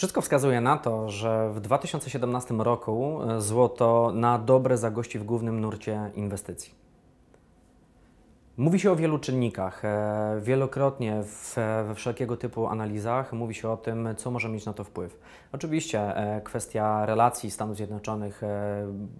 Wszystko wskazuje na to, że w 2017 roku e, złoto na dobre zagości w głównym nurcie inwestycji. Mówi się o wielu czynnikach. E, wielokrotnie w, e, we wszelkiego typu analizach mówi się o tym, co może mieć na to wpływ. Oczywiście kwestia relacji Stanów Zjednoczonych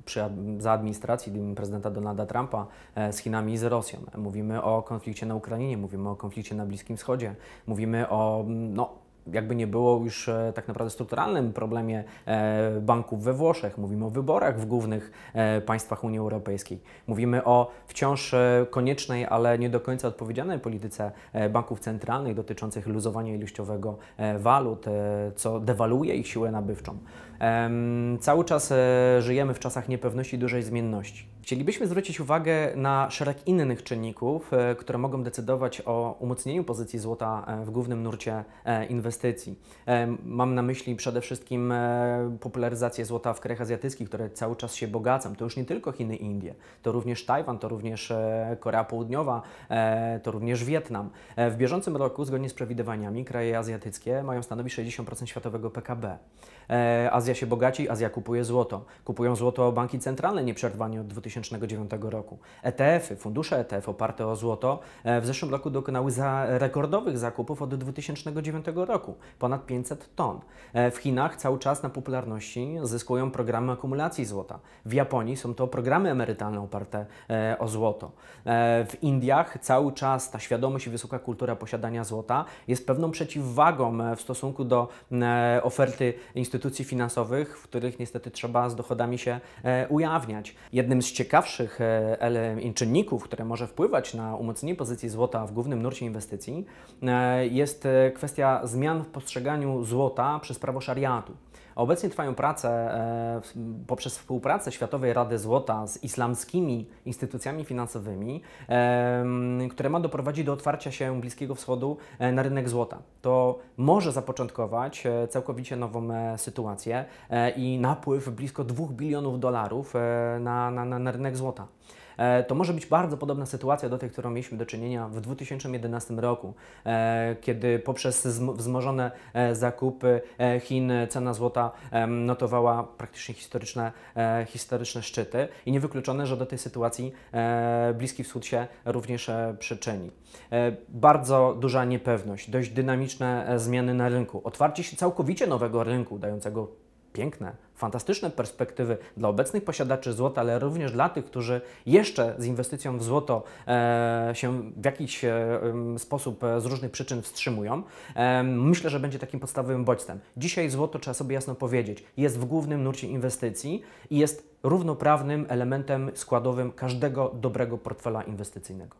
przy, za administracji prezydenta Donalda Trumpa z Chinami i z Rosją. Mówimy o konflikcie na Ukrainie, mówimy o konflikcie na Bliskim Wschodzie, mówimy o mm, no, jakby nie było już e, tak naprawdę strukturalnym problemie e, banków we Włoszech. Mówimy o wyborach w głównych e, państwach Unii Europejskiej. Mówimy o wciąż koniecznej, ale nie do końca odpowiedzialnej polityce banków centralnych dotyczących luzowania ilościowego walut, co dewaluuje ich siłę nabywczą. Cały czas żyjemy w czasach niepewności i dużej zmienności. Chcielibyśmy zwrócić uwagę na szereg innych czynników, e, które mogą decydować o umocnieniu pozycji złota e, w głównym nurcie e, inwestycji. Mam na myśli przede wszystkim popularyzację złota w krajach azjatyckich, które cały czas się bogacą. To już nie tylko Chiny i Indie, to również Tajwan, to również Korea Południowa, to również Wietnam. W bieżącym roku, zgodnie z przewidywaniami, kraje azjatyckie mają stanowić 60% światowego PKB. Azja się bogaci, Azja kupuje złoto. Kupują złoto banki centralne nieprzerwanie od 2000 2009 roku. ETF-y, fundusze ETF oparte o złoto e, w zeszłym roku dokonały za rekordowych zakupów od 2009 roku, ponad 500 ton. E, w Chinach cały czas na popularności zyskują programy akumulacji złota. W Japonii są to programy emerytalne oparte e, o złoto. W Indiach cały czas ta świadomość i wysoka kultura posiadania złota jest pewną przeciwwagą w stosunku do oferty instytucji finansowych, w których niestety trzeba z dochodami się ujawniać. Jednym z ciekawszych e, czynników, które może wpływać na umocnienie pozycji złota w głównym nurcie inwestycji, e, jest e, kwestia zmian w postrzeganiu złota przez prawo szariatu. Obecnie trwają prace poprzez współpracę Światowej Rady Złota z islamskimi instytucjami finansowymi, które ma doprowadzić do otwarcia się Bliskiego Wschodu na rynek złota. To może zapoczątkować całkowicie nową sytuację i napływ blisko 2 bilionów dolarów na, na, na na rynek złota. E, to może być bardzo podobna sytuacja do tej, którą mieliśmy do czynienia w 2011 roku, e, kiedy poprzez wzmożone e, zakupy Chin cena złota notowała praktycznie historyczne, historyczne szczyty i niewykluczone, że do tej sytuacji Bliski Wschód się również przyczyni. Bardzo duża niepewność, dość dynamiczne zmiany na rynku, otwarcie się całkowicie nowego rynku dającego piękne, fantastyczne perspektywy dla obecnych posiadaczy złota, ale również dla tych, którzy jeszcze z inwestycją w złoto e, się w jakiś e, sposób e, z różnych przyczyn wstrzymują. E, myślę, że będzie takim podstawowym bodźcem. Dzisiaj złoto, trzeba sobie jasno powiedzieć, jest w głównym nurcie inwestycji i jest równoprawnym elementem składowym każdego dobrego portfela inwestycyjnego.